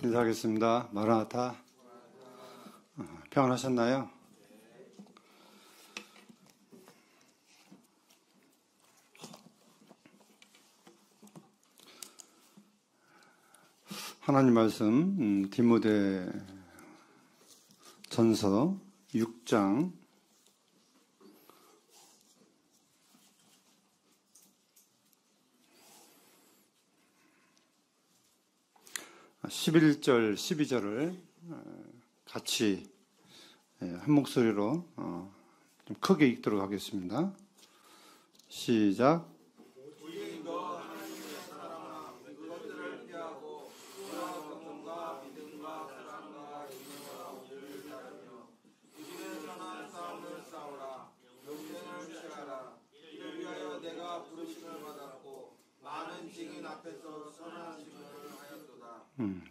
인사하겠습니다. 마라나타. 어, 평안하셨나요? 하나님 말씀 음, 디모데 전서 6장 11절, 12절을 어, 같이 예, 한 목소리로 어, 좀 크게 읽도록 하겠습니다. 시작.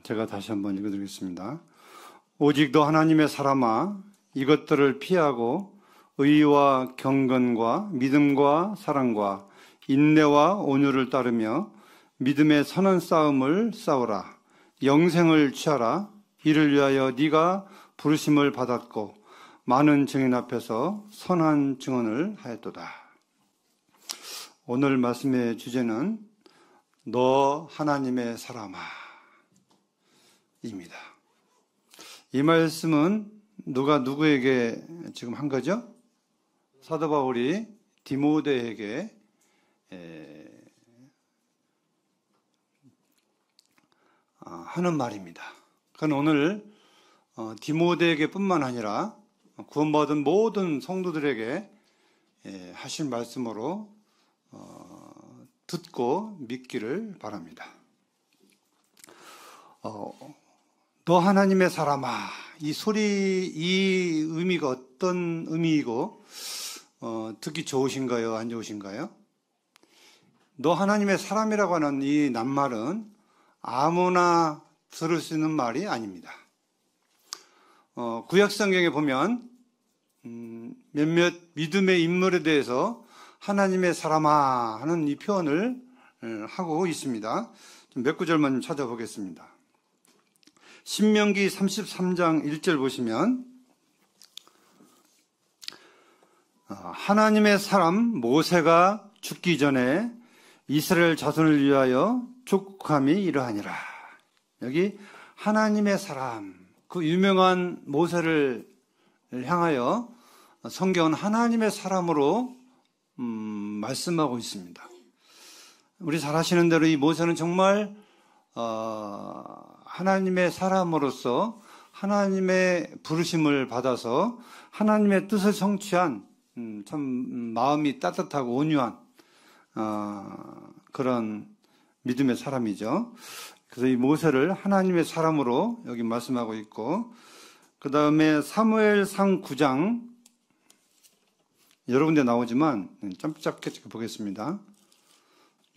제가 다시 한번 읽어드리겠습니다. 오직 너 하나님의 사람아 이것들을 피하고 의와 경건과 믿음과 사랑과 인내와 온유를 따르며 믿음의 선한 싸움을 싸우라 영생을 취하라 이를 위하여 네가 부르심을 받았고 많은 증인 앞에서 선한 증언을 하였도다. 오늘 말씀의 주제는 너 하나님의 사람아 입니다. 이 말씀은 누가 누구에게 지금 한 거죠? 사도 바울이 디모데에게 아, 하는 말입니다. 그건 오늘 어, 디모데에게뿐만 아니라 구원받은 모든 성도들에게 하실 말씀으로 어, 듣고 믿기를 바랍니다. 어, 너 하나님의 사람아. 이 소리, 이 의미가 어떤 의미이고, 어, 듣기 좋으신가요? 안 좋으신가요? 너 하나님의 사람이라고 하는 이 낱말은 아무나 들을 수 있는 말이 아닙니다. 어, 구약 성경에 보면 음, 몇몇 믿음의 인물에 대해서 하나님의 사람아 하는 이 표현을 음, 하고 있습니다. 몇 구절만 찾아보겠습니다. 신명기 33장 1절 보시면 어, 하나님의 사람 모세가 죽기 전에 이스라엘 자손을 위하여 축복함이 이러하니라. 여기 하나님의 사람 그 유명한 모세를 향하여 성경은 하나님의 사람으로 음, 말씀하고 있습니다. 우리 잘 아시는 대로 이 모세는 정말 어, 하나님의 사람으로서 하나님의 부르심을 받아서 하나님의 뜻을 성취한 음, 참 마음이 따뜻하고 온유한 어, 그런 믿음의 사람이죠. 그래서 이 모세를 하나님의 사람으로 여기 말씀하고 있고 그 다음에 사무엘상 9장 여러 군데 나오지만 짧게 네, 보겠습니다.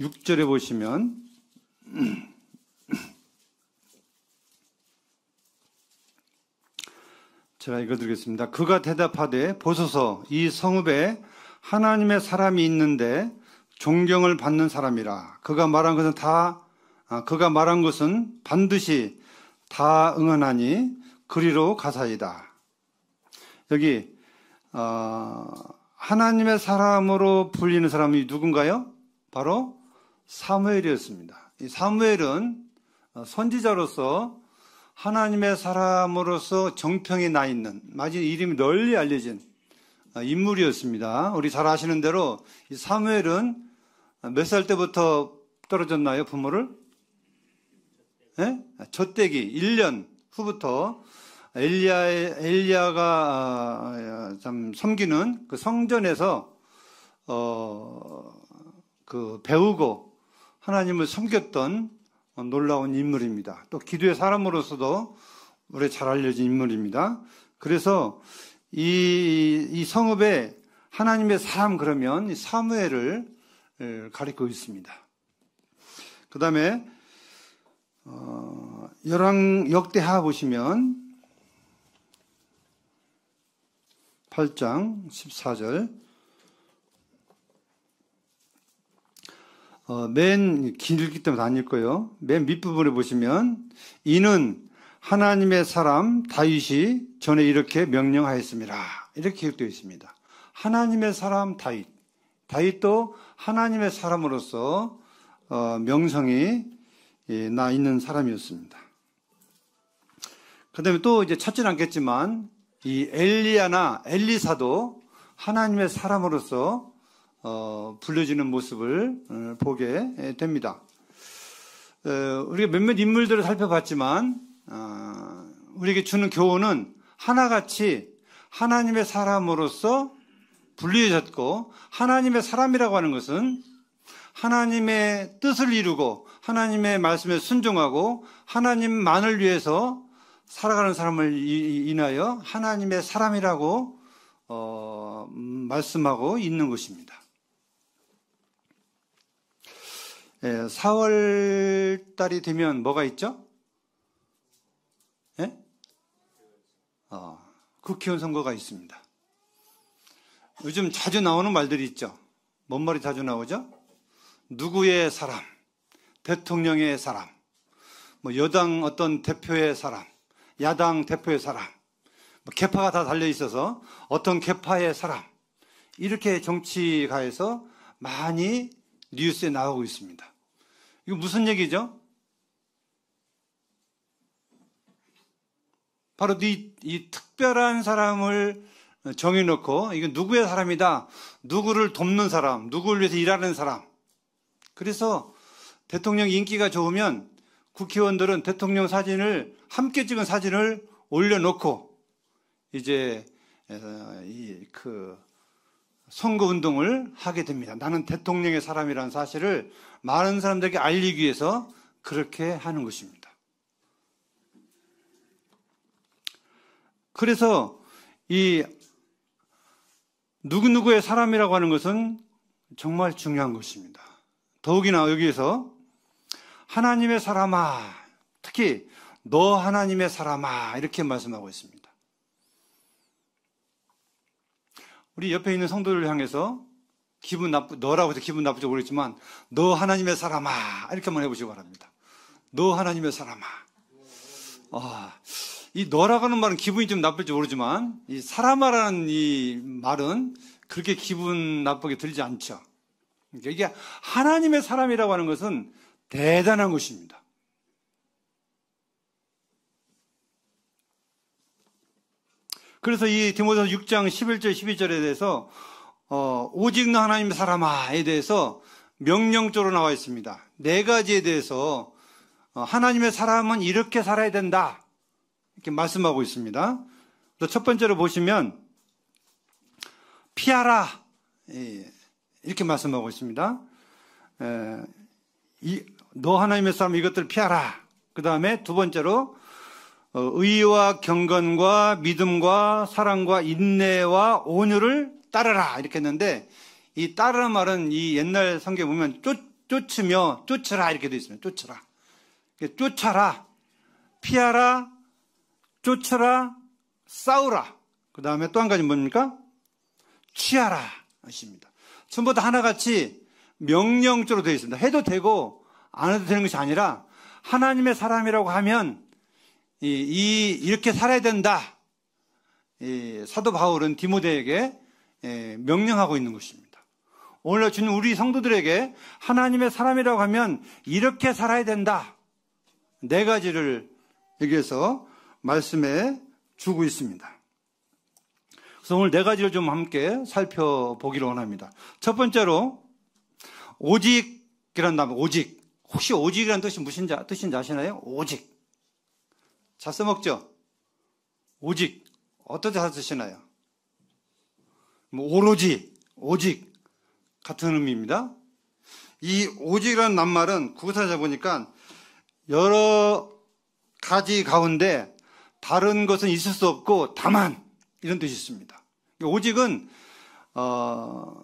6절에 보시면 제가 읽어드리겠습니다. 그가 대답하되 보소서 이 성읍에 하나님의 사람이 있는데 존경을 받는 사람이라. 그가 말한 것은 다 아, 그가 말한 것은 반드시 다 응원하니 그리로 가사이다. 여기 어, 하나님의 사람으로 불리는 사람이 누군가요? 바로 사무엘이었습니다. 이 사무엘은 어, 선지자로서 하나님의 사람으로서 정평이 나 있는 마치 이름이 널리 알려진 어, 인물이었습니다. 우리 잘 아시는 대로 이 사무엘은 몇 살 때부터 떨어졌나요, 부모를? 예? 저때기 1년 후부터 엘리야 엘리야가 아, 참 섬기는 그 성전에서 어, 그 배우고 하나님을 섬겼던 어, 놀라운 인물입니다. 또 기도의 사람으로서도 오래 잘 알려진 인물입니다. 그래서 이, 이 성읍에 하나님의 사람 그러면 사무엘을 가리고 있습니다. 그 다음에 어, 열왕 역대하 보시면 8장 14절 어, 맨 길기 때문에 아닐 거예요. 맨 밑부분에 보시면 이는 하나님의 사람 다윗이 전에 이렇게 명령하였습니다. 이렇게 기록되어 있습니다. 하나님의 사람 다윗. 다윗도 하나님의 사람으로서 어, 명성이 예, 나 있는 사람이었습니다. 그 다음에 또 이제 찾진 않겠지만 이 엘리야나 엘리사도 하나님의 사람으로서 어, 불려지는 모습을 어, 보게 됩니다. 어, 우리가 몇몇 인물들을 살펴봤지만 어, 우리에게 주는 교훈은 하나같이 하나님의 사람으로서 분리해졌고 하나님의 사람이라고 하는 것은 하나님의 뜻을 이루고 하나님의 말씀에 순종하고 하나님만을 위해서 살아가는 사람을 인하여 하나님의 사람이라고 어, 음, 말씀하고 있는 것입니다. 예, 4월 달이 되면 뭐가 있죠? 예? 어, 국회의원 선거가 있습니다. 요즘 자주 나오는 말들이 있죠. 뭔 말이 자주 나오죠? 누구의 사람, 대통령의 사람, 뭐 여당 어떤 대표의 사람, 야당 대표의 사람, 뭐 개파가 다 달려 있어서 어떤 개파의 사람 이렇게 정치가에서 많이 뉴스에 나오고 있습니다. 이거 무슨 얘기죠? 바로 이, 이 특별한 사람을 정해놓고 이건 누구의 사람이다. 누구를 돕는 사람, 누구를 위해서 일하는 사람. 그래서 대통령 인기가 좋으면 국회의원들은 대통령 사진을 함께 찍은 사진을 올려놓고 이제 그 선거 운동을 하게 됩니다. 나는 대통령의 사람이라는 사실을 많은 사람들에게 알리기 위해서 그렇게 하는 것입니다. 그래서 이 누구누구의 사람이라고 하는 것은 정말 중요한 것입니다. 더욱이나 여기에서 하나님의 사람아, 특히 너 하나님의 사람아, 이렇게 말씀하고 있습니다. 우리 옆에 있는 성도를 향해서 기분 나쁘, 너라고 해서 기분 나쁘죠 모르겠지만, 너 하나님의 사람아. 이렇게 한번 해보시기 바랍니다. 너 하나님의 사람아. 아, 이 너라고 하는 말은 기분이 좀 나쁠지 모르지만, 이 사람아라는 이 말은 그렇게 기분 나쁘게 들지 않죠. 그러니까 이게 하나님의 사람이라고 하는 것은 대단한 것입니다. 그래서 이 디모데서 6장 11절 12절에 대해서 어, 오직 너 하나님 의 사람아에 대해서 명령조로 나와 있습니다. 네 가지에 대해서 어, 하나님의 사람은 이렇게 살아야 된다 이렇게 말씀하고 있습니다. 첫 번째로 보시면 피하라 예, 이렇게 말씀하고 있습니다. 에, 이, 너 하나님의 사람 이것들 피하라. 그 다음에 두 번째로 어, 의와 경건과 믿음과 사랑과 인내와 온유를 따르라 이렇게 했는데 이 따르라 말은 이 옛날 성경에 보면 쫓, 쫓으며 쫓으라 이렇게 되어 있습니다. 쫓으라. 쫓아라. 피하라. 쫓으라. 싸우라. 그 다음에 또 한 가지 뭡니까? 취하라 하십니다. 전부다 하나같이 명령조로 되어 있습니다. 해도 되고 안 해도 되는 것이 아니라 하나님의 사람이라고 하면 이, 이 이렇게 살아야 된다. 이 사도 바울은 디모데에게 예, 명령하고 있는 것입니다. 오늘날 주님 우리 성도들에게 하나님의 사람이라고 하면 이렇게 살아야 된다. 네 가지를 여기에서 말씀해 주고 있습니다. 그래서 오늘 네 가지를 좀 함께 살펴보기로 원합니다. 첫 번째로 오직이란 단어 오직 혹시 오직이란 뜻이 무슨 뜻인지 아시나요? 오직 자 써먹죠? 오직 어떤자 쓰시나요? 뭐 오로지, 오직 같은 의미입니다. 이 오직이라는 낱말은 구사자 보니까 여러 가지 가운데 다른 것은 있을 수 없고 다만 이런 뜻이 있습니다. 오직은 어,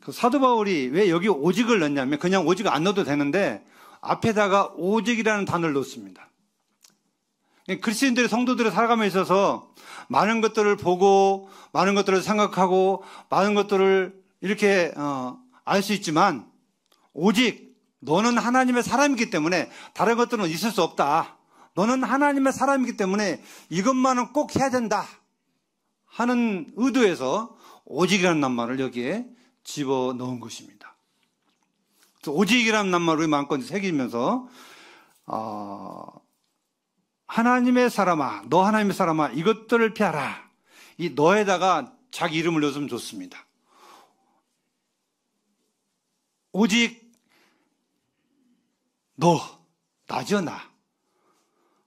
그 사도 바울이 왜 여기 오직을 넣냐면 그냥 오직 안 넣어도 되는데 앞에다가 오직이라는 단어를 넣습니다. 예, 그리스인들의 성도들의 살아감에 있어서 많은 것들을 보고 많은 것들을 생각하고 많은 것들을 이렇게 어, 알 수 있지만 오직 너는 하나님의 사람이기 때문에 다른 것들은 있을 수 없다. 너는 하나님의 사람이기 때문에 이것만은 꼭 해야 된다. 하는 의도에서 오직이라는 낱말을 여기에 집어 넣은 것입니다. 오직이라는 낱말을 마음껏 새기면서 어, 하나님의 사람아, 너 하나님의 사람아, 이것들을 피하라. 이 너에다가 자기 이름을 넣으면 좋습니다. 오직 너, 나죠, 나.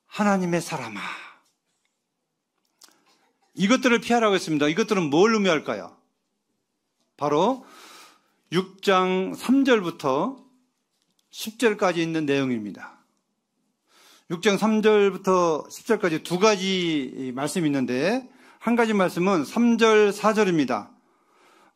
하나님의 사람아. 이것들을 피하라고 했습니다. 이것들은 뭘 의미할까요? 바로 6장 3절부터 10절까지 있는 내용입니다. 6장 3절부터 10절까지 두 가지 말씀이 있는데 한 가지 말씀은 3절, 4절입니다.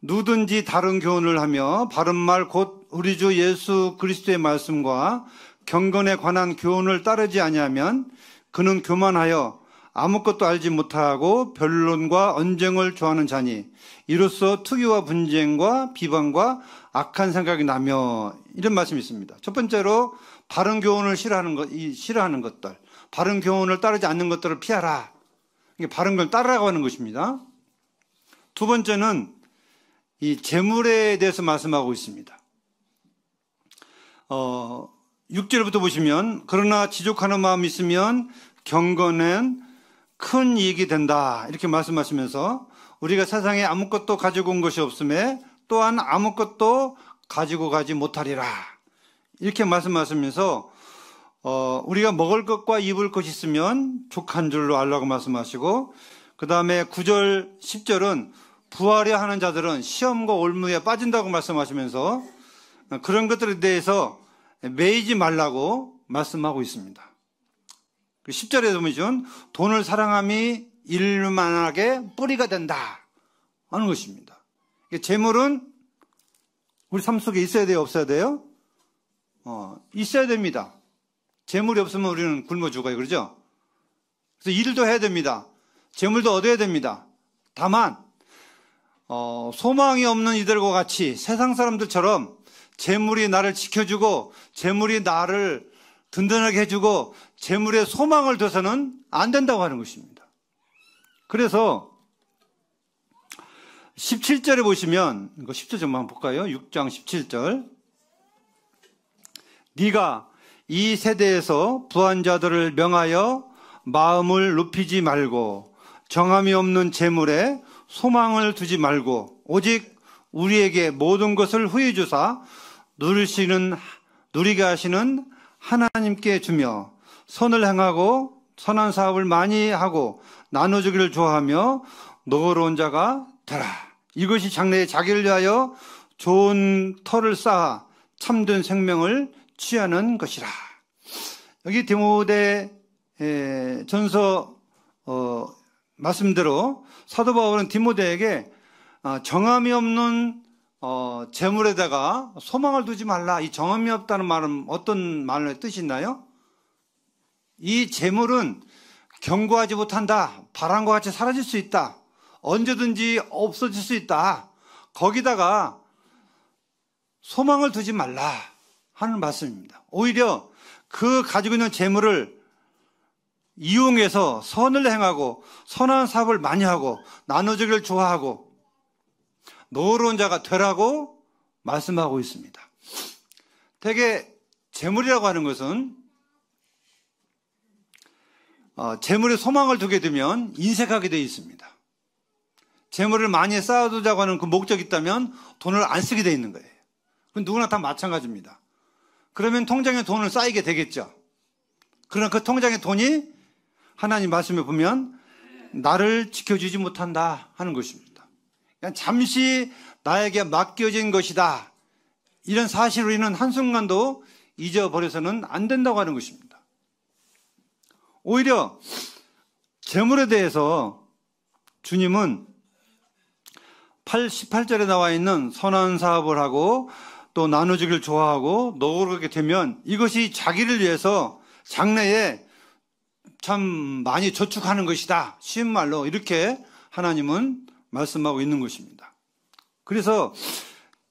누든지 다른 교훈을 하며 바른 말 곧 우리 주 예수 그리스도의 말씀과 경건에 관한 교훈을 따르지 아니하면 그는 교만하여 아무것도 알지 못하고 변론과 언쟁을 좋아하는 자니 이로써 특유와 분쟁과 비방과 악한 생각이 나며 이런 말씀이 있습니다. 첫 번째로 바른 교훈을 싫어하는 것, 이 싫어하는 것들, 바른 교훈을 따르지 않는 것들을 피하라. 이게 바른 걸 따르라고 하는 것입니다. 두 번째는 이 재물에 대해서 말씀하고 있습니다. 어, 6절부터 보시면 그러나 지족하는 마음이 있으면 경건은 큰 이익이 된다. 이렇게 말씀하시면서 우리가 세상에 아무것도 가지고 온 것이 없음에 또한 아무것도 가지고 가지 못하리라. 이렇게 말씀하시면서 어, 우리가 먹을 것과 입을 것이 있으면 족한 줄로 알라고 말씀하시고 그 다음에 9절 10절은 부활려 하는 자들은 시험과 올무에 빠진다고 말씀하시면서 그런 것들에 대해서 매이지 말라고 말씀하고 있습니다. 10절에 그 보면 돈을 사랑함이 일만하게 뿌리가 된다 하는 것입니다. 재물은 우리 삶 속에 있어야 돼요? 없어야 돼요? 어, 있어야 됩니다. 재물이 없으면 우리는 굶어 죽어요. 그러죠? 그래서 일도 해야 됩니다. 재물도 얻어야 됩니다. 다만, 어, 소망이 없는 이들과 같이 세상 사람들처럼 재물이 나를 지켜주고 재물이 나를 든든하게 해주고 재물에 소망을 둬서는 안 된다고 하는 것입니다. 그래서 17절에 보시면, 이거 10절 좀만 볼까요? 6장 17절. 네가 이 세대에서 부한자들을 명하여 마음을 높이지 말고 정함이 없는 재물에 소망을 두지 말고 오직 우리에게 모든 것을 후히 주사 누리시는 누리게 하시는 하나님께 주며 선을 행하고 선한 사업을 많이 하고 나눠주기를 좋아하며 너그러운 자가 되라. 이것이 장래에 자기를 위하여 좋은 털을 쌓아 참된 생명을 취하는 것이라. 여기 디모데 전서 어, 말씀대로 사도 바울은 디모데에게 아, 정함이 없는 어, 재물에다가 소망을 두지 말라. 이 정함이 없다는 말은 어떤 말의 뜻이나요? 이 재물은 경고하지 못한다. 바람과 같이 사라질 수 있다. 언제든지 없어질 수 있다. 거기다가 소망을 두지 말라. 하는 말씀입니다. 오히려 그 가지고 있는 재물을 이용해서 선을 행하고 선한 사업을 많이 하고 나눠주기를 좋아하고 노론 자가 되라고 말씀하고 있습니다. 대개 재물이라고 하는 것은 어, 재물에 소망을 두게 되면 인색하게 되어 있습니다. 재물을 많이 쌓아두자고 하는 그 목적이 있다면 돈을 안 쓰게 되어 있는 거예요. 그건 누구나 다 마찬가지입니다. 그러면 통장에 돈을 쌓이게 되겠죠. 그러나 그 통장에 돈이 하나님 말씀에 보면 나를 지켜주지 못한다 하는 것입니다. 그냥 잠시 나에게 맡겨진 것이다. 이런 사실을 우리는 한순간도 잊어버려서는 안 된다고 하는 것입니다. 오히려 재물에 대해서 주님은 88절에 나와 있는 선한 사업을 하고 또나눠주를 좋아하고 너그럽게 되면 이것이 자기를 위해서 장래에 참 많이 저축하는 것이다. 쉬운 말로 이렇게 하나님은 말씀하고 있는 것입니다. 그래서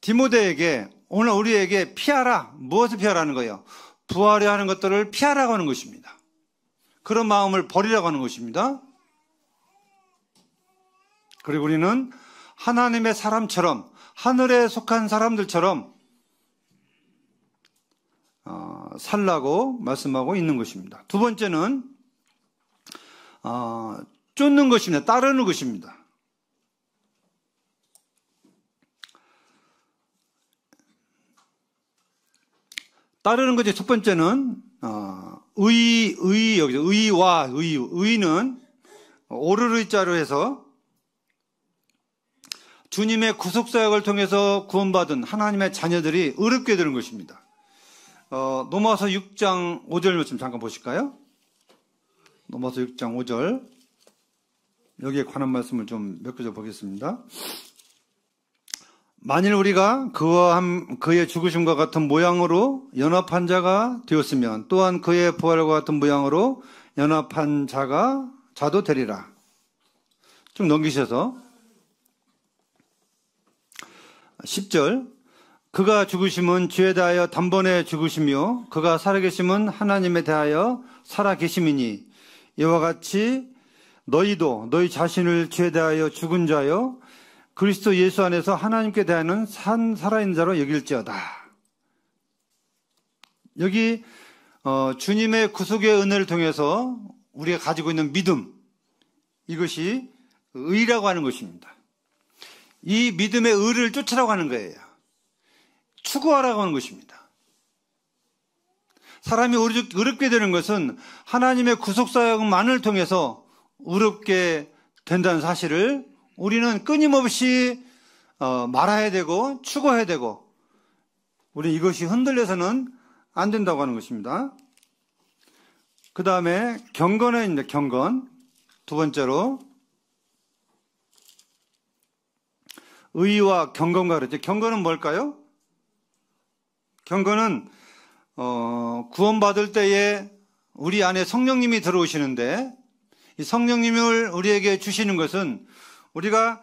디모데에게 오늘 우리에게 피하라. 무엇을 피하라는 거예요? 부활해 하는 것들을 피하라고 하는 것입니다. 그런 마음을 버리라고 하는 것입니다. 그리고 우리는 하나님의 사람처럼 하늘에 속한 사람들처럼 어, 살라고 말씀하고 있는 것입니다. 두 번째는 어, 쫓는 것입니다. 따르는 것입니다. 따르는 것이 첫 번째는 어, 의, 의 여기서 의와 의, 의는 오르르 자로 해서 주님의 구속사역을 통해서 구원받은 하나님의 자녀들이 의롭게 되는 것입니다. 어, 넘어서 6장 5절 말씀 잠깐 보실까요? 넘어서 6장 5절. 여기에 관한 말씀을 좀 몇개 보겠습니다. 만일 우리가 그와 함, 그의 죽으심과 같은 모양으로 연합한 자가 되었으면 또한 그의 부활과 같은 모양으로 연합한 자가 자도 되리라. 좀 넘기셔서 10절 그가 죽으심은 죄에 대하여 단번에 죽으시며 그가 살아계심은 하나님에 대하여 살아계심이니 이와 같이 너희도 너희 자신을 죄에 대하여 죽은 자여 그리스도 예수 안에서 하나님께 대하는 산 살아있는 자로 여길지어다. 여기 어, 주님의 구속의 은혜를 통해서 우리가 가지고 있는 믿음 이것이 의라고 하는 것입니다. 이 믿음의 의를 쫓으라고 하는 거예요. 추구하라고 하는 것입니다. 사람이 의롭게 되는 것은 하나님의 구속사역만을 통해서 의롭게 된다는 사실을 우리는 끊임없이 어, 말아야 되고 추구해야 되고 우리 이것이 흔들려서는 안 된다고 하는 것입니다. 그 다음에 경건에 있는 경건 두 번째로 의와 경건과 그랬죠. 경건은 뭘까요? 경건은 어, 구원받을 때에 우리 안에 성령님이 들어오시는데 이 성령님을 우리에게 주시는 것은 우리가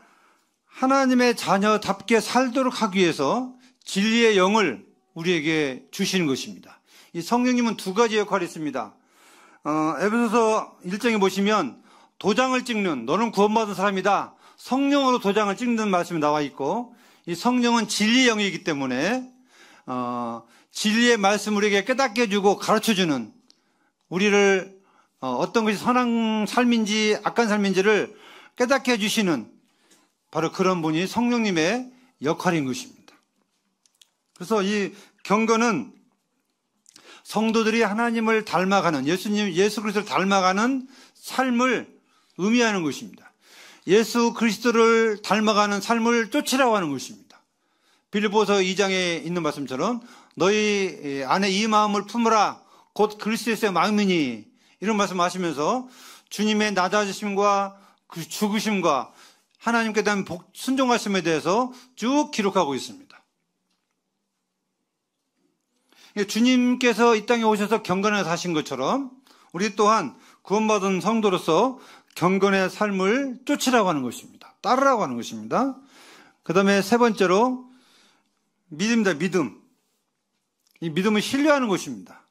하나님의 자녀답게 살도록 하기 위해서 진리의 영을 우리에게 주시는 것입니다. 이 성령님은 두 가지 역할이 있습니다. 어, 에베소서 1장에 보시면 도장을 찍는 너는 구원받은 사람이다. 성령으로 도장을 찍는 말씀이 나와 있고 이 성령은 진리의 영이기 때문에 어, 진리의 말씀 우리에게 깨닫게 해주고 가르쳐주는 우리를 어, 떤 것이 선한 삶인지 악한 삶인지를 깨닫게 해주시는 바로 그런 분이 성령님의 역할인 것입니다. 그래서 이 경건은 성도들이 하나님을 닮아가는 예수님 예수 그리스도를 닮아가는 삶을 의미하는 것입니다. 예수 그리스도를 닮아가는 삶을 쫓으라고 하는 것입니다. 빌보서 2장에 있는 말씀처럼 너희 안에 이 마음을 품으라 곧 그리스도의 마음이니 이런 말씀하시면서 주님의 낮아지심과 그 죽으심과 하나님께 대한 복, 순종하심에 대해서 쭉 기록하고 있습니다. 주님께서 이 땅에 오셔서 경건해 사신 것처럼 우리 또한 구원받은 성도로서 경건의 삶을 쫓으라고 하는 것입니다. 따르라고 하는 것입니다. 그 다음에 세 번째로 믿음입니다. 믿음. 이 믿음은 신뢰하는 것입니다.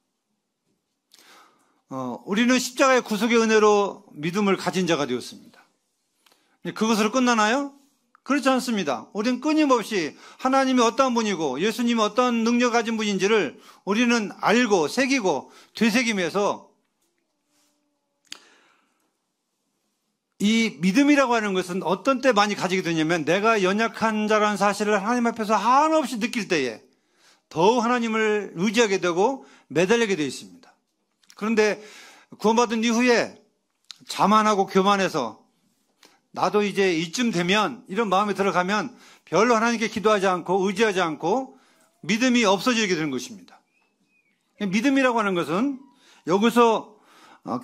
어, 우리는 십자가의 구속의 은혜로 믿음을 가진 자가 되었습니다. 그것으로 끝나나요? 그렇지 않습니다. 우리는 끊임없이 하나님이 어떤 분이고 예수님이 어떤 능력 가진 분인지를 우리는 알고 새기고 되새기면서 이 믿음이라고 하는 것은 어떤 때 많이 가지게 되냐면 내가 연약한 자라는 사실을 하나님 앞에서 한없이 느낄 때에 더욱 하나님을 의지하게 되고 매달리게 되어 있습니다. 그런데 구원받은 이후에 자만하고 교만해서 나도 이제 이쯤 되면 이런 마음에 들어가면 별로 하나님께 기도하지 않고 의지하지 않고 믿음이 없어지게 되는 것입니다. 믿음이라고 하는 것은 여기서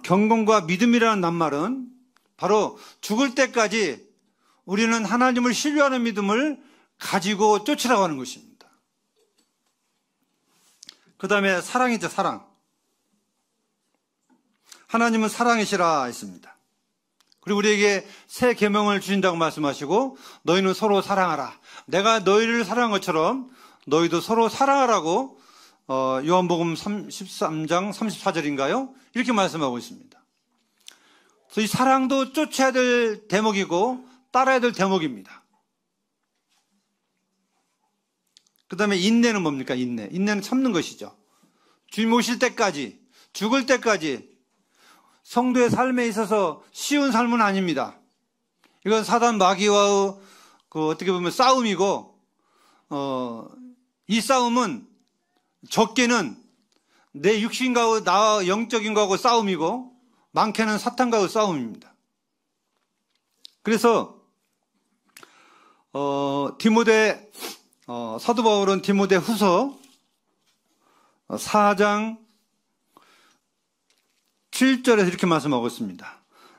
경건과 믿음이라는 낱말은 바로 죽을 때까지 우리는 하나님을 신뢰하는 믿음을 가지고 쫓으라고 하는 것입니다. 그 다음에 사랑이죠, 사랑. 하나님은 사랑이시라 했습니다. 그리고 우리에게 새 계명을 주신다고 말씀하시고 너희는 서로 사랑하라. 내가 너희를 사랑한 것처럼 너희도 서로 사랑하라고 어, 요한복음 3 3장 34절인가요? 이렇게 말씀하고 있습니다. 이 사랑도 쫓아야 될 대목이고 따라야 될 대목입니다. 그 다음에 인내는 뭡니까? 인내. 인내는 참는 것이죠. 주님 오실 때까지, 죽을 때까지 성도의 삶에 있어서 쉬운 삶은 아닙니다. 이건 사단 마귀와의 그 어떻게 보면 싸움이고, 어, 이 싸움은 적게는 내 육신과 나 영적인 거하고 싸움이고, 많게는 사탄과의 싸움입니다. 그래서 어, 디모데 어, 사도 바울은 디모데 후서 4장 어, 7절에서 이렇게 말씀하고 있습니다.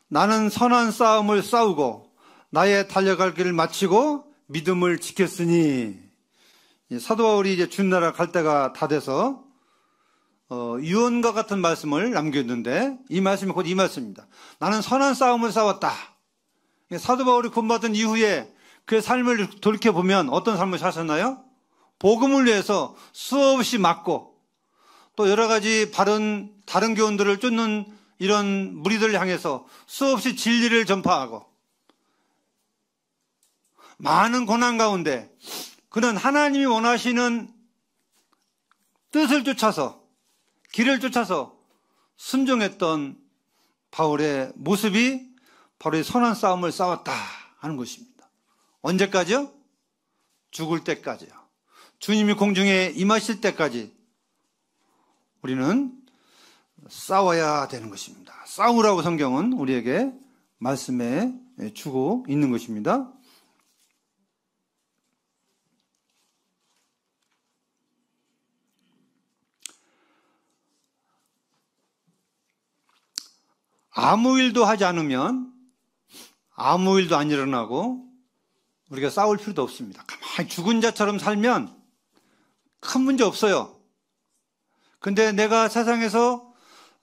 나는 선한 싸움을 싸우고 나의 달려갈 길을 마치고 믿음을 지켰으니 사도 바울이 이제 주나라 갈 때가 다 돼서 어, 유언과 같은 말씀을 남겼는데 이 말씀이 곧 이 말씀입니다. 나는 선한 싸움을 싸웠다. 사도 바울이 군받은 이후에 그의 삶을 돌이켜 보면 어떤 삶을 사셨나요? 복음을 위해서 수없이 맞고 또 여러 가지 바른 다른 교훈들을 쫓는 이런 무리들 향해서 수없이 진리를 전파하고 많은 고난 가운데 그는 하나님이 원하시는 뜻을 쫓아서 길을 쫓아서 순종했던 바울의 모습이 바로 이 선한 싸움을 싸웠다 하는 것입니다. 언제까지요? 죽을 때까지요. 주님이 공중에 임하실 때까지 우리는 싸워야 되는 것입니다. 싸우라고 성경은 우리에게 말씀해 주고 있는 것입니다. 아무 일도 하지 않으면 아무 일도 안 일어나고 우리가 싸울 필요도 없습니다. 가만히 죽은 자처럼 살면 큰 문제 없어요. 근데 내가 세상에서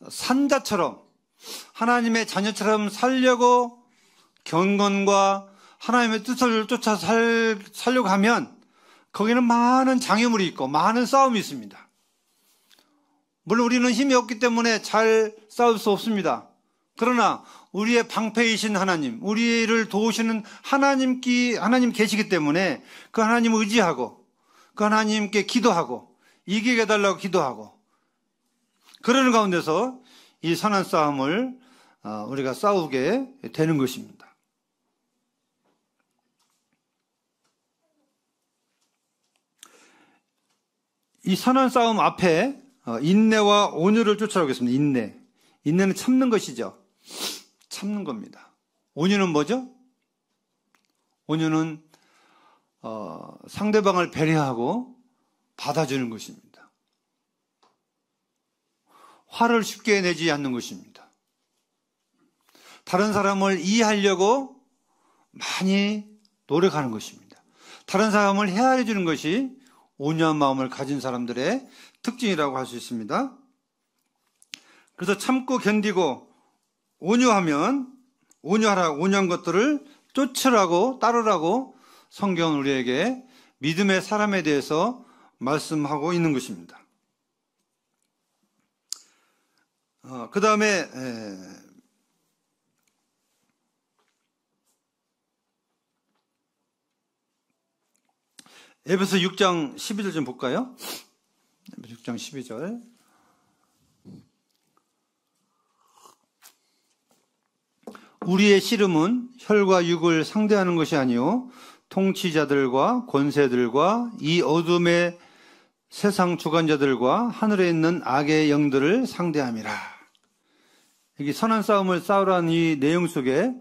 산 자처럼 하나님의 자녀처럼 살려고 경건과 하나님의 뜻을 쫓아 살, 살려고 하면 거기는 많은 장애물이 있고 많은 싸움이 있습니다. 물론 우리는 힘이 없기 때문에 잘 싸울 수 없습니다. 그러나 우리의 방패이신 하나님, 우리를 도우시는 하나님께 하나님 계시기 때문에 그 하나님 의지하고 그 하나님께 기도하고 이기게 해달라고 기도하고 그러는 가운데서 이 선한 싸움을 어, 우리가 싸우게 되는 것입니다. 이 선한 싸움 앞에 어, 인내와 온유를 쫓아오겠습니다. 인내. 인내는 참는 것이죠. 참는 겁니다. 온유는 뭐죠? 온유는 어, 상대방을 배려하고 받아주는 것입니다. 화를 쉽게 내지 않는 것입니다. 다른 사람을 이해하려고 많이 노력하는 것입니다. 다른 사람을 헤아려 주는 것이 온유한 마음을 가진 사람들의 특징이라고 할 수 있습니다. 그래서 참고 견디고 온유하면 온유하라 온유한 것들을 쫓으라고 따르라고 성경은 우리에게 믿음의 사람에 대해서 말씀하고 있는 것입니다. 어, 그 다음에 에베소 6장 12절 좀 볼까요? 6장 12절 우리의 씨름은 혈과 육을 상대하는 것이 아니요 통치자들과 권세들과 이 어둠의 세상 주관자들과 하늘에 있는 악의 영들을 상대함이라. 여기 선한 싸움을 싸우라는 이 내용 속에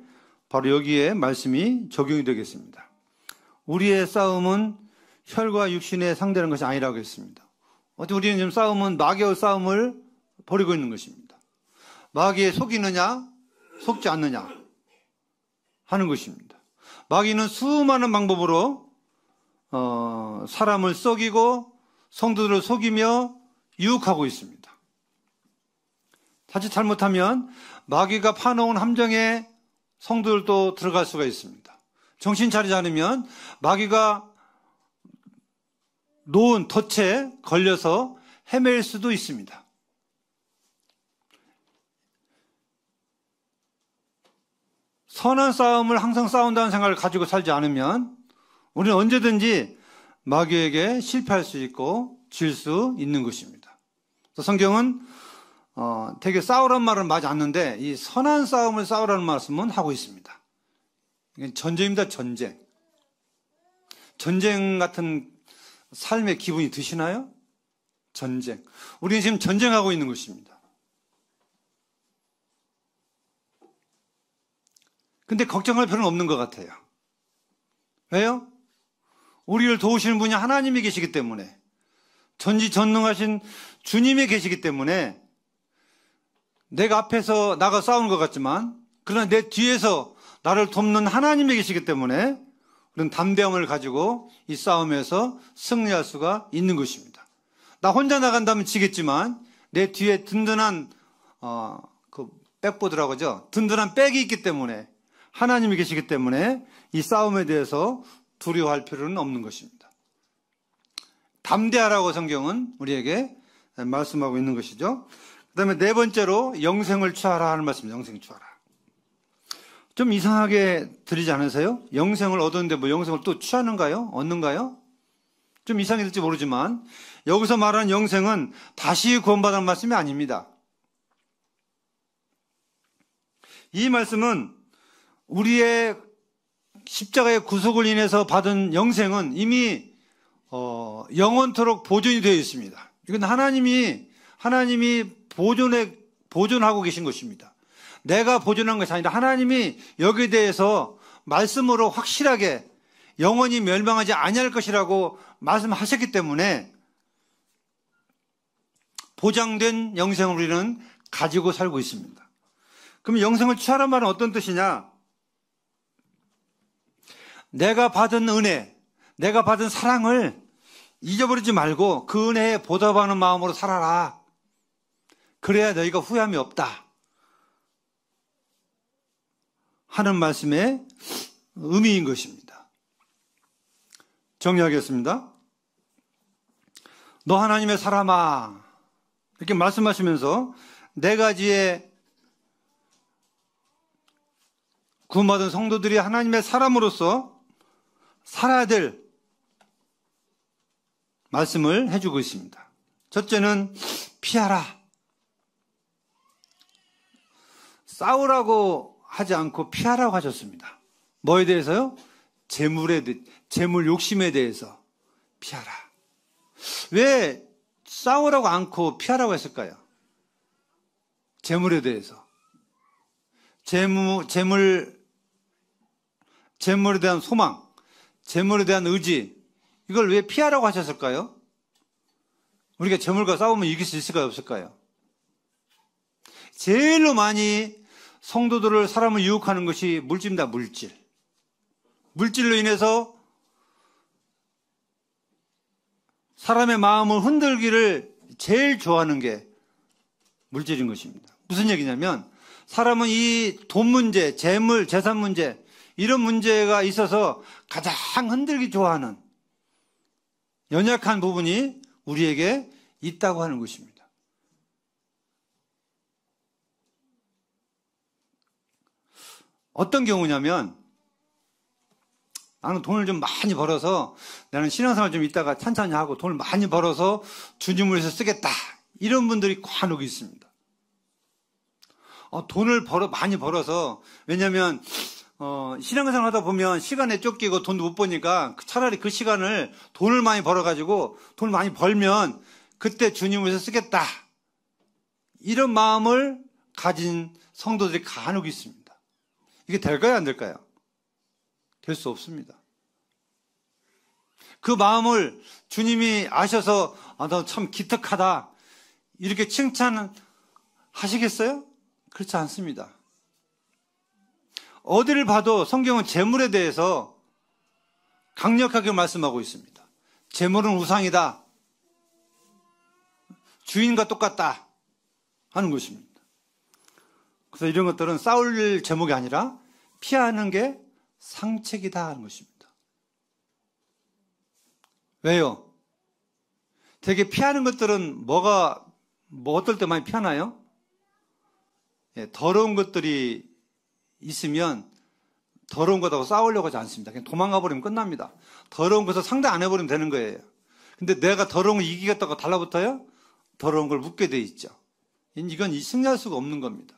바로 여기에 말씀이 적용이 되겠습니다. 우리의 싸움은 혈과 육신에 상대하는 것이 아니라고 했습니다. 어떻게 우리는 지금 싸움은 마귀의 싸움을 벌이고 있는 것입니다. 마귀에 속이느냐, 속지 않느냐 하는 것입니다. 마귀는 수많은 방법으로 어, 사람을 속이고 성도들을 속이며 유혹하고 있습니다. 자칫 잘못하면 마귀가 파놓은 함정에 성도들도 들어갈 수가 있습니다. 정신 차리지 않으면 마귀가 놓은 덫에 걸려서 헤맬 수도 있습니다. 선한 싸움을 항상 싸운다는 생각을 가지고 살지 않으면 우리는 언제든지 마귀에게 실패할 수 있고 질 수 있는 것입니다. 성경은 어, 되게 싸우란 말은 맞지 않는데 이 선한 싸움을 싸우라는 말씀은 하고 있습니다. 전쟁입니다. 전쟁. 전쟁 같은 삶의 기분이 드시나요? 전쟁. 우리는 지금 전쟁하고 있는 것입니다. 근데 걱정할 필요는 없는 것 같아요. 왜요? 우리를 도우시는 분이 하나님이 계시기 때문에 전지전능하신 주님이 계시기 때문에 내가 앞에서 나가 싸운것 같지만 그러나 내 뒤에서 나를 돕는 하나님이 계시기 때문에 그런 담대함을 가지고 이 싸움에서 승리할 수가 있는 것입니다. 나 혼자 나간다면 지겠지만 내 뒤에 든든한 어, 그 백보드라고 하죠. 든든한 백이 있기 때문에 하나님이 계시기 때문에 이 싸움에 대해서 두려워할 필요는 없는 것입니다. 담대하라고 성경은 우리에게 말씀하고 있는 것이죠. 그 다음에 네 번째로 영생을 취하라 하는 말씀, 입니다 영생 취하라. 좀 이상하게 들리지 않으세요? 영생을 얻었는데 뭐 영생을 또 취하는가요? 얻는가요? 좀 이상해질지 모르지만 여기서 말하는 영생은 다시 구원받은 말씀이 아닙니다. 이 말씀은 우리의 십자가의 구속을 인해서 받은 영생은 이미 어, 영원토록 보존이 되어 있습니다. 이건 하나님이 하나님이 보존해 보존하고 계신 것입니다. 내가 보존한 것이 아니라 하나님이 여기에 대해서 말씀으로 확실하게 영원히 멸망하지 아니할 것이라고 말씀하셨기 때문에 보장된 영생을 우리는 가지고 살고 있습니다. 그럼 영생을 취하란 말은 어떤 뜻이냐? 내가 받은 은혜, 내가 받은 사랑을 잊어버리지 말고 그 은혜에 보답하는 마음으로 살아라. 그래야 너희가 후회함이 없다. 하는 말씀의 의미인 것입니다. 정리하겠습니다. 너 하나님의 사람아. 이렇게 말씀하시면서 네 가지의 구원받은 성도들이 하나님의 사람으로서 살아야 될 말씀을 해주고 있습니다. 첫째는 피하라. 싸우라고 하지 않고 피하라고 하셨습니다. 뭐에 대해서요? 재물에 대해, 재물 욕심에 대해서 피하라. 왜 싸우라고 않고 피하라고 했을까요? 재물에 대해서. 재물, 재물, 재물에 대한 소망. 재물에 대한 의지 이걸 왜 피하라고 하셨을까요? 우리가 재물과 싸우면 이길 수 있을까요? 없을까요? 제일로 많이 성도들을 사람을 유혹하는 것이 물질입니다. 물질. 물질로 인해서 사람의 마음을 흔들기를 제일 좋아하는 게 물질인 것입니다. 무슨 얘기냐면 사람은 이 돈 문제, 재물, 재산 문제 이런 문제가 있어서 가장 흔들기 좋아하는 연약한 부분이 우리에게 있다고 하는 것입니다. 어떤 경우냐면 나는 돈을 좀 많이 벌어서 나는 신앙생활 좀 있다가 찬찬히 하고 돈을 많이 벌어서 주님을위해서 쓰겠다 이런 분들이 간혹 있습니다. 어, 돈을 벌어 많이 벌어서 왜냐하면 어, 신앙생활 하다 보면 시간에 쫓기고 돈도 못 버니까 그 차라리 그 시간을 돈을 많이 벌어가지고 돈을 많이 벌면 그때 주님 위해서 쓰겠다. 이런 마음을 가진 성도들이 간혹 있습니다. 이게 될까요? 안 될까요? 될 수 없습니다. 그 마음을 주님이 아셔서 아, 너 참 기특하다. 이렇게 칭찬하시겠어요? 그렇지 않습니다. 어디를 봐도 성경은 재물에 대해서 강력하게 말씀하고 있습니다. 재물은 우상이다. 주인과 똑같다. 하는 것입니다. 그래서 이런 것들은 싸울 제목이 아니라 피하는 게 상책이다 하는 것입니다. 왜요? 되게 피하는 것들은 뭐가, 뭐 어떨 때 많이 피하나요? 예, 더러운 것들이 있으면 더러운 것하고 싸우려고 하지 않습니다. 그냥 도망가 버리면 끝납니다. 더러운 것을 상대 안 해버리면 되는 거예요. 근데 내가 더러운 걸 이기겠다고 달라붙어요? 더러운 걸 묻게 돼 있죠. 이건 승리할 수가 없는 겁니다.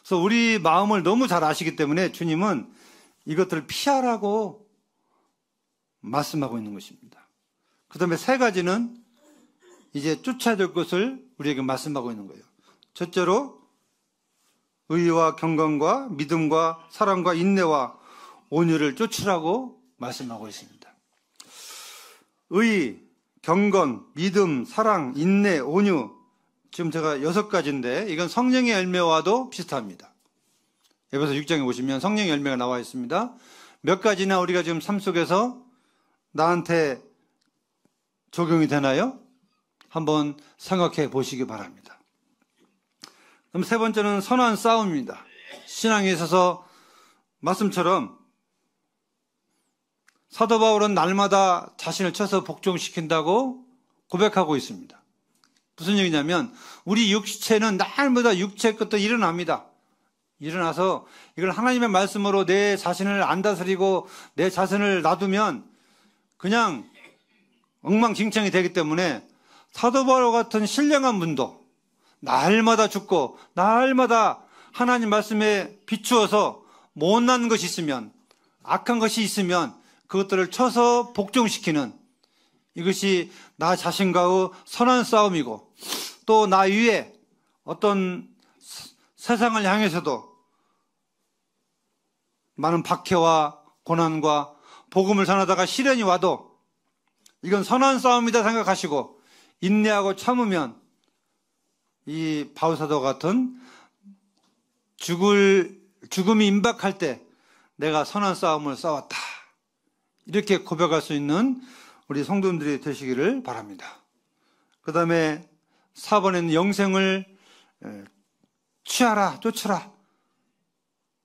그래서 우리 마음을 너무 잘 아시기 때문에 주님은 이것들을 피하라고 말씀하고 있는 것입니다. 그 다음에 세 가지는 이제 쫓아야 될 것을 우리에게 말씀하고 있는 거예요. 첫째로 의와 경건과 믿음과 사랑과 인내와 온유를 쫓으라고 말씀하고 있습니다. 의, 경건, 믿음, 사랑, 인내, 온유. 지금 제가 여섯 가지인데 이건 성령의 열매와도 비슷합니다. 여기서 6장에 오시면 성령의 열매가 나와 있습니다. 몇 가지나 우리가 지금 삶 속에서 나한테 적용이 되나요? 한번 생각해 보시기 바랍니다. 그럼 세 번째는 선한 싸움입니다. 신앙에 있어서 말씀처럼 사도 바울은 날마다 자신을 쳐서 복종시킨다고 고백하고 있습니다. 무슨 얘기냐면 우리 육체는 날마다 육체 것도 일어납니다. 일어나서 이걸 하나님의 말씀으로 내 자신을 안 다스리고 내 자신을 놔두면 그냥 엉망진창이 되기 때문에 사도 바울 같은 신령한 분도 날마다 죽고 날마다 하나님 말씀에 비추어서 못난 것이 있으면 악한 것이 있으면 그것들을 쳐서 복종시키는 이것이 나 자신과의 선한 싸움이고 또 나 위에 어떤 세상을 향해서도 많은 박해와 고난과 복음을 전하다가 시련이 와도 이건 선한 싸움이다 생각하시고 인내하고 참으면 이 바울사도 같은 죽을, 죽음이 임박할 때 내가 선한 싸움을 싸웠다. 이렇게 고백할 수 있는 우리 성도님들이 되시기를 바랍니다. 그 다음에 4번에는 영생을 취하라, 쫓으라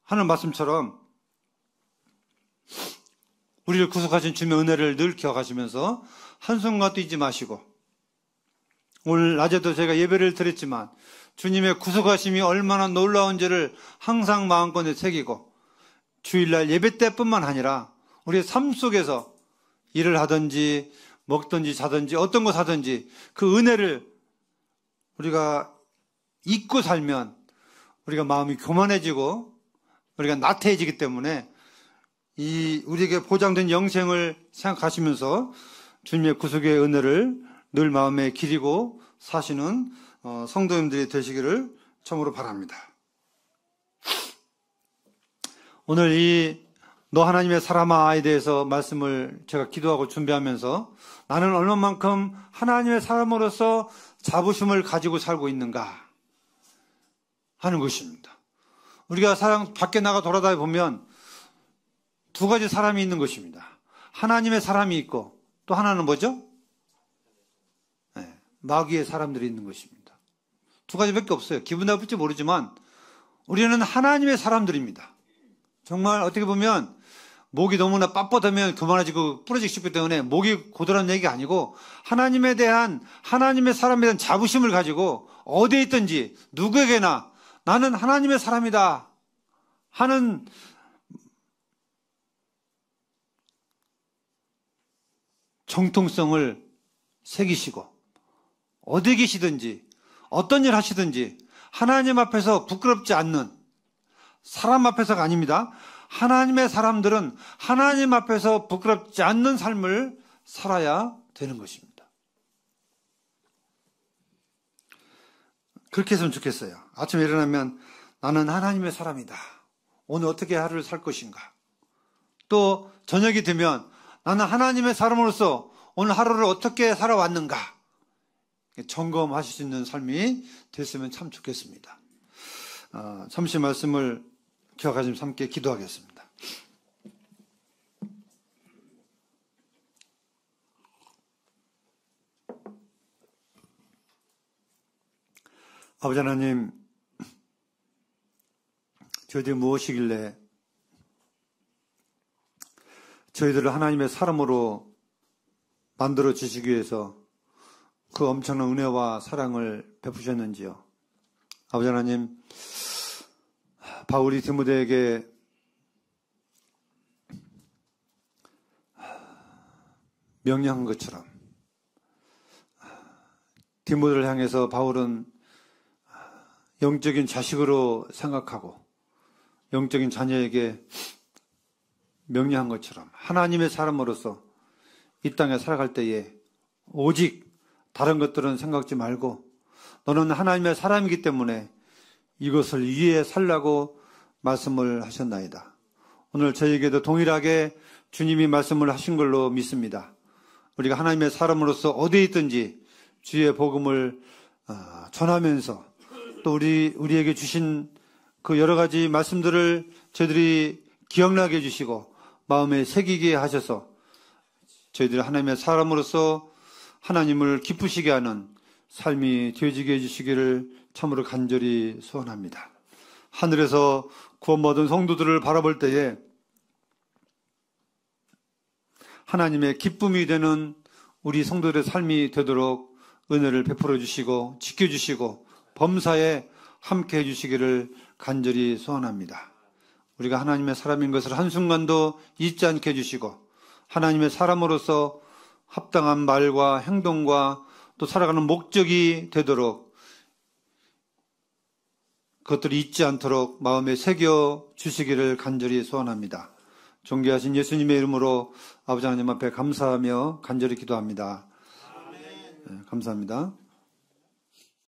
하는 말씀처럼 우리를 구속하신 주님의 은혜를 늘 기억하시면서 한순간 뛰지 마시고 오늘 낮에도 제가 예배를 드렸지만 주님의 구속하심이 얼마나 놀라운지를 항상 마음껏에 새기고 주일날 예배 때뿐만 아니라 우리의 삶 속에서 일을 하든지 먹든지 자든지 어떤 거 사든지 그 은혜를 우리가 잊고 살면 우리가 마음이 교만해지고 우리가 나태해지기 때문에 이 우리에게 보장된 영생을 생각하시면서 주님의 구속의 은혜를 늘 마음에 기리고 사시는 어, 성도님들이 되시기를 처음으로 바랍니다. 오늘 이 너 하나님의 사람아에 대해서 말씀을 제가 기도하고 준비하면서 나는 얼마만큼 하나님의 사람으로서 자부심을 가지고 살고 있는가 하는 것입니다. 우리가 사랑 밖에 나가 돌아다니 보면 두 가지 사람이 있는 것입니다. 하나님의 사람이 있고 또 하나는 뭐죠? 마귀의 사람들이 있는 것입니다. 두 가지밖에 없어요. 기분 나쁠지 모르지만 우리는 하나님의 사람들입니다. 정말 어떻게 보면 목이 너무나 빳빳하면 그만하지고 부러지기 쉽기 때문에 목이 고드란 얘기가 아니고 하나님에 대한 하나님의 사람에 대한 자부심을 가지고 어디에 있든지 누구에게나 나는 하나님의 사람이다 하는 정통성을 새기시고 어디 계시든지 어떤 일 하시든지 하나님 앞에서 부끄럽지 않는 사람 앞에서가 아닙니다. 하나님의 사람들은 하나님 앞에서 부끄럽지 않는 삶을 살아야 되는 것입니다. 그렇게 했으면 좋겠어요. 아침에 일어나면 나는 하나님의 사람이다. 오늘 어떻게 하루를 살 것인가. 또 저녁이 되면 나는 하나님의 사람으로서 오늘 하루를 어떻게 살아왔는가. 점검하실 수 있는 삶이 됐으면 참 좋겠습니다. 어, 잠시 말씀을 기억하시면 함께 기도하겠습니다. 아버지 하나님, 저희들이 무엇이길래 저희들을 하나님의 사람으로 만들어 주시기 위해서 그 엄청난 은혜와 사랑을 베푸셨는지요. 아버지 하나님, 바울이 디모데에게 명령한 것처럼 디모데를 향해서 바울은 영적인 자식으로 생각하고 영적인 자녀에게 명령한 것처럼 하나님의 사람으로서 이 땅에 살아갈 때에 오직 다른 것들은 생각지 말고 너는 하나님의 사람이기 때문에 이것을 위해 살라고 말씀을 하셨나이다. 오늘 저에게도 동일하게 주님이 말씀을 하신 걸로 믿습니다. 우리가 하나님의 사람으로서 어디에 있든지 주의 복음을 어, 전하면서 또 우리 우리에게 주신 그 여러 가지 말씀들을 저희들이 기억나게 해주시고 마음에 새기게 하셔서 저희들 하나님의 사람으로서 하나님을 기쁘시게 하는 삶이 되어지게 해주시기를 참으로 간절히 소원합니다. 하늘에서 구원받은 성도들을 바라볼 때에 하나님의 기쁨이 되는 우리 성도들의 삶이 되도록 은혜를 베풀어 주시고 지켜주시고 범사에 함께 해주시기를 간절히 소원합니다. 우리가 하나님의 사람인 것을 한순간도 잊지 않게 해주시고 하나님의 사람으로서 합당한 말과 행동과 또 살아가는 목적이 되도록 그것들이 잊지 않도록 마음에 새겨 주시기를 간절히 소원합니다. 존귀하신 예수님의 이름으로 아버지 하나님 앞에 감사하며 간절히 기도합니다. 네, 감사합니다.